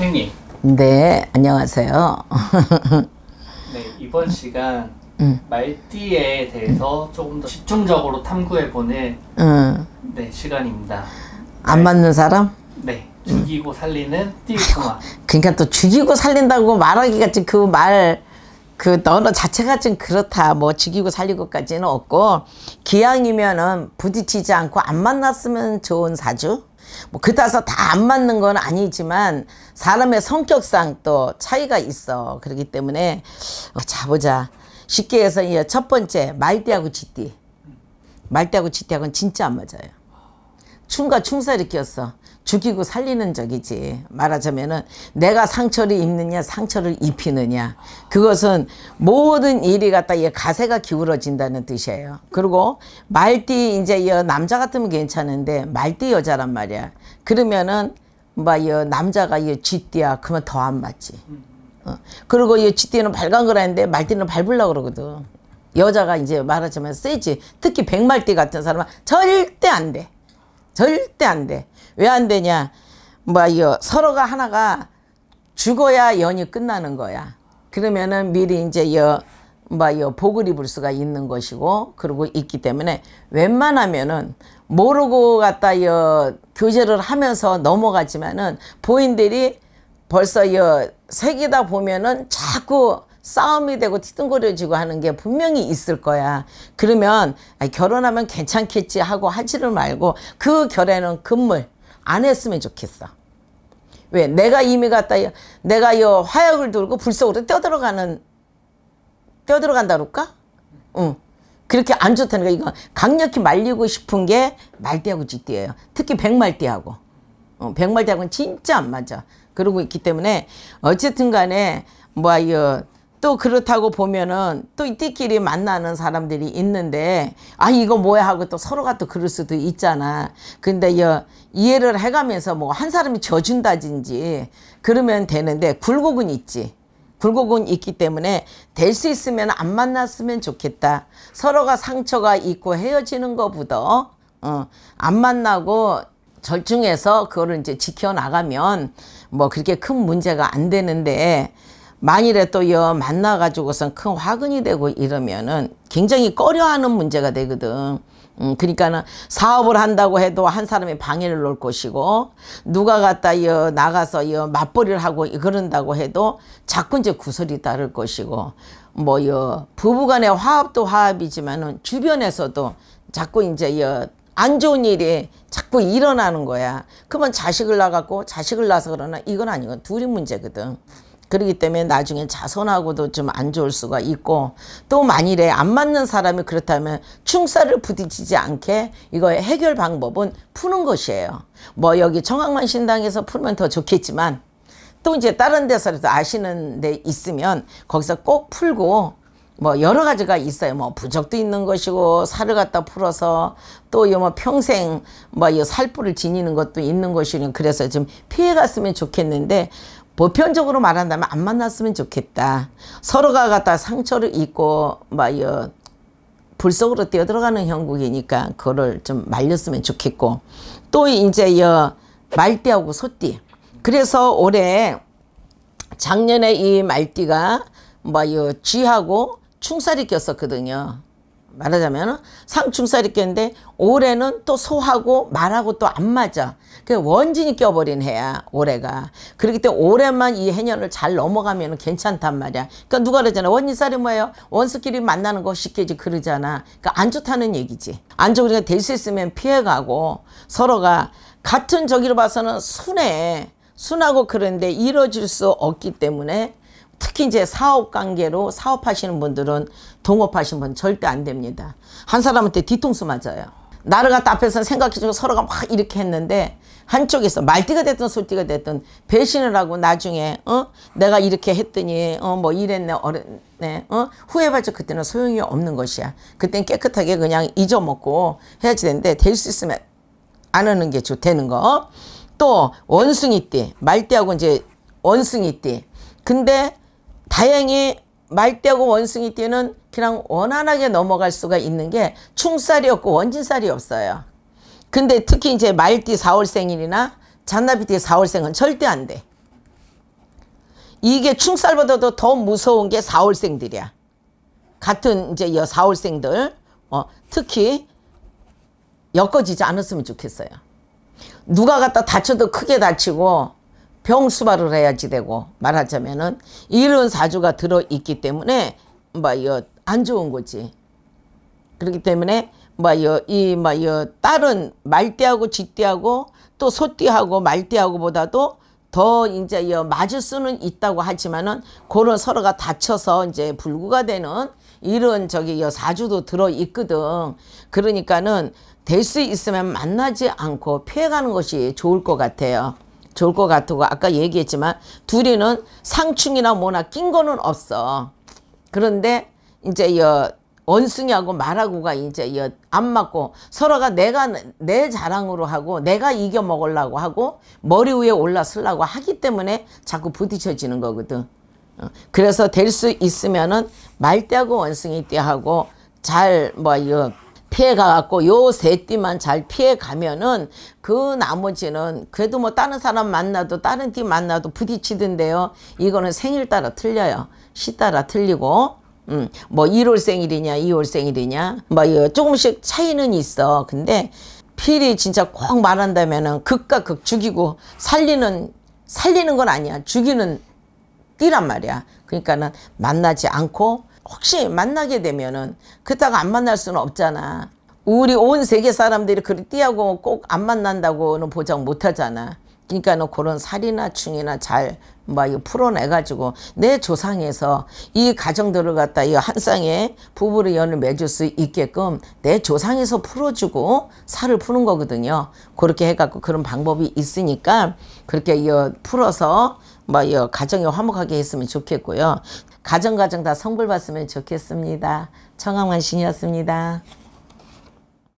선생님. 네, 안녕하세요. 네, 이번 시간 음. 말띠에 대해서 음. 조금 더 집중적으로 탐구해 보는 음. 네, 시간입니다. 안 네. 맞는 사람? 네. 죽이고 살리는 띠구마. 그러니까 또 죽이고 살린다고 말하기가 좀그말그 그 언어 자체가 좀 그렇다. 뭐 죽이고 살리고까지는 없고 기왕이면은 부딪히지 않고 안 만났으면 좋은 사주. 뭐 그따서 다 안 맞는 건 아니지만 사람의 성격상 또 차이가 있어. 그렇기 때문에 어, 자 보자. 쉽게 해서 이제 첫 번째 말띠하고 쥐띠. 말띠하고 쥐띠하고는 진짜 안 맞아요. 춤과춤사이 끼었어. 죽이고 살리는 적이지 말하자면은 내가 상처를 입느냐 상처를 입히느냐 그것은 모든 일이 갖다 이 가세가 기울어진다는 뜻이에요 그리고 말띠 이제 이 남자 같으면 괜찮은데 말띠 여자란 말이야 그러면은 뭐이 남자가 이 쥐띠야 그러면 더 안 맞지 어. 그리고 이 쥐띠는 발간 거라는데 말띠는 밟으려 그러거든 여자가 이제 말하자면 세지 특히 백말띠 같은 사람은 절대 안 돼 절대 안돼 왜안 되냐? 뭐이 서로가 하나가 죽어야 연이 끝나는 거야. 그러면은 미리 이제 여, 뭐여 복을 입을 수가 있는 것이고 그리고 있기 때문에 웬만하면은 모르고 갔다여 교제를 하면서 넘어가지만은 부인들이 벌써 여 색이다 보면은 자꾸 싸움이 되고 티뚱거려지고 하는 게 분명히 있을 거야. 그러면 결혼하면 괜찮겠지 하고 하지를 말고 그 결에는 금물 안 했으면 좋겠어. 왜? 내가 이미 갔다, 내가 이 화약을 들고 불속으로 뛰들어가는뛰들어간다 그럴까? 응. 그렇게 안 좋다는 거 이거 강력히 말리고 싶은 게 말띠하고 쥐띠예요. 특히 백말띠하고. 어, 백말띠하고는 진짜 안 맞아. 그러고 있기 때문에 어쨌든 간에 뭐 이거 또 그렇다고 보면은 또 이때끼리 만나는 사람들이 있는데 아 이거 뭐야 하고 또 서로가 또 그럴 수도 있잖아 근데 여, 이해를 해가면서 뭐 한 사람이 져준다든지 그러면 되는데 굴곡은 있지 굴곡은 있기 때문에 될 수 있으면 안 만났으면 좋겠다 서로가 상처가 있고 헤어지는 것보다 어, 안 만나고 절충해서 그거를 이제 지켜나가면 뭐 그렇게 큰 문제가 안 되는데 만일에 또 여 만나가지고선 큰 화근이 되고 이러면은 굉장히 꺼려하는 문제가 되거든. 음, 그러니까는 사업을 한다고 해도 한 사람이 방해를 놓을 것이고 누가 갖다 여 나가서 여 맞벌이를 하고 그런다고 해도 자꾸 이제 구설이 따를 것이고 뭐 여 부부간의 화합도 화합이지만은 주변에서도 자꾸 이제 여 안 좋은 일이 자꾸 일어나는 거야. 그러면 자식을 낳아갖고 자식을 낳아서 그러나 이건 아니고 둘이 문제거든. 그러기 때문에 나중에 자손하고도 좀 안 좋을 수가 있고 또 만일에 안 맞는 사람이 그렇다면 충사를 부딪히지 않게 이거의 해결 방법은 푸는 것이에요. 뭐 여기 청학만 신당에서 풀면 더 좋겠지만 또 이제 다른 데서라도 아시는 데 있으면 거기서 꼭 풀고 뭐 여러 가지가 있어요. 뭐 부적도 있는 것이고 살을 갖다 풀어서 또뭐 요 뭐 평생 뭐 이 살뿔을 지니는 것도 있는 것이니 그래서 좀 피해 갔으면 좋겠는데 보편적으로 말한다면 안 만났으면 좋겠다. 서로가 갖다 상처를 입고 막여 불속으로 뛰어들어가는 형국이니까 그거를 좀 말렸으면 좋겠고 또 이제 여 말띠하고 소띠 그래서 올해 작년에 이 말띠가 뭐요 쥐하고 충살이 꼈었거든요. 말하자면 상충살이 꼈는데 올해는 또 소하고 말하고 또 안 맞아. 그 원진이 껴버린 해야 올해가. 그렇기 때문에 올해만 이 해년을 잘 넘어가면 괜찮단 말이야. 그러니까 누가 그러잖아. 원진살이 뭐예요? 원수끼리 만나는 거 쉽게지 그러잖아. 그러니까 안 좋다는 얘기지. 안 좋으니까 될 수 있으면 피해가고 서로가 같은 저기로 봐서는 순해. 순하고 그런데 이뤄질 수 없기 때문에 특히 이제 사업 관계로 사업하시는 분들은 동업하신 분 절대 안 됩니다. 한 사람한테 뒤통수 맞아요. 나를 갖다 앞에서 생각해주고 서로가 막 이렇게 했는데 한쪽에서 말띠가 됐든 솔띠가 됐든 배신을 하고 나중에 어 내가 이렇게 했더니 어 뭐 이랬네 어랬네 어 후회받죠 그때는 소용이 없는 것이야 그땐 깨끗하게 그냥 잊어먹고 해야지 되는데 될 수 있으면 안 하는 게 좋다는 거또 원숭이띠 말띠하고 이제 원숭이띠 근데 다행히 말띠하고 원숭이 띠는 그냥 원활하게 넘어갈 수가 있는 게 충살이 없고 원진살이 없어요. 근데 특히 이제 말띠 4월생일이나 잔나비띠 4월생은 절대 안 돼. 이게 충살보다도 더 무서운 게 4월생들이야. 같은 이제 여 4월생들 어, 특히 엮어지지 않았으면 좋겠어요. 누가 갖다 다쳐도 크게 다치고 병수발을 해야지 되고 말하자면은 이런 사주가 들어있기 때문에 뭐안 이 좋은 거지. 그렇기 때문에 뭐이뭐 뭐 딸은 말띠하고 쥐띠하고 또 소띠하고 말띠하고보다도 더 이제 여 맞을 수는 있다고 하지만은 그런 서로가 다쳐서 이제 불구가 되는 이런 저기 여 사주도 들어 있거든. 그러니까는 될 수 있으면 만나지 않고 피해가는 것이 좋을 것 같아요. 좋을 것 같고 아까 얘기했지만 둘이는 상충이나 뭐나 낀 거는 없어. 그런데 이제 여 원숭이하고 말하고가 이제 여안 맞고 서로가 내가 내 자랑으로 하고 내가 이겨 먹으려고 하고 머리 위에 올라설라고 하기 때문에 자꾸 부딪혀지는 거거든. 어, 그래서 될 수 있으면은 말대하고 원숭이 띠하고 잘 뭐 이 피해 가갖고 요 세 띠만 잘 피해 가면은 그 나머지는 그래도 뭐 다른 사람 만나도 다른 띠 만나도 부딪히던데요. 이거는 생일 따라 틀려요. 시 따라 틀리고 음, 뭐 1월 생일이냐 2월 생일이냐 뭐 조금씩 차이는 있어. 근데 필이 진짜 꼭 말한다면은 극과 극 죽이고 살리는 살리는 건 아니야. 죽이는 띠란 말이야. 그러니까는 만나지 않고 혹시 만나게 되면은 그따가 안 만날 수는 없잖아. 우리 온 세계 사람들이 그리 띠하고 꼭 안 만난다고는 보장 못 하잖아. 그러니까는 그런 살이나 충이나 잘막 풀어내가지고 내 조상에서 이 가정들을 갖다 이한 쌍의 부부를 연을 맺을 수 있게끔 내 조상에서 풀어주고 살을 푸는 거거든요. 그렇게 해갖고 그런 방법이 있으니까 그렇게 풀어서 뭐 가정이 화목하게 했으면 좋겠고요. 가정 가정 다 성불 받으면 좋겠습니다. 청암환신이었습니다